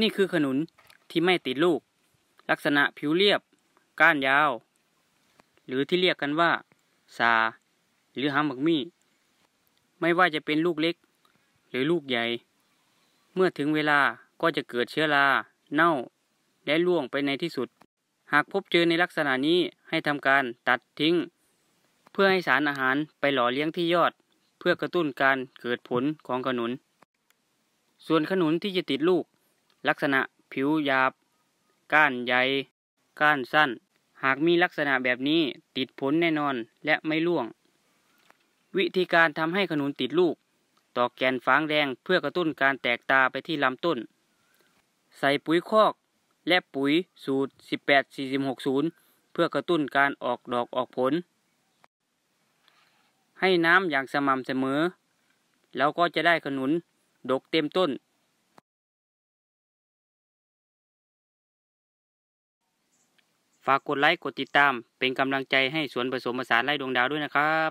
นี่คือขนุนที่ไม่ติดลูก ลักษณะผิวเรียบ ก้านยาว หรือที่เรียกกันว่าสาหรือหางหักมี่ไม่ว่าจะเป็นลูกเล็ก หรือลูกใหญ่ เมื่อถึงเวลาก็จะเกิดเชื้อราเน่า และร่วงไปในที่สุด หากพบเจอในลักษณะนี้ให้ทำการตัดทิ้ง เพื่อให้สารอาหารไปหล่อเลี้ยงที่ยอดเพื่อกระตุ้นการเกิดผลของขนุน ส่วนขนุนที่จะติดลูกลักษณะผิวหยาบ ก้านใหญ่ก้านสั้น หากมีลักษณะแบบนี้ติดผลแน่นอนและไม่ร่วง วิธีการทำให้ขนุนติดลูกตอกแกนฟางแดงเพื่อกระตุ้นการแตกตาไปที่ลำต้น ใส่ปุ๋ยคอก และปุ๋ยสูตร 18460 เพื่อกระตุ้นการออกดอกออกผล ให้น้ำอย่างสม่ำเสมอ แล้วก็จะได้ขนุนดกเต็มต้นฝากกดไลค์กดติดตามเป็นกำลังใจให้สวนผสมผสานไล่ดวงดาวด้วยนะครับ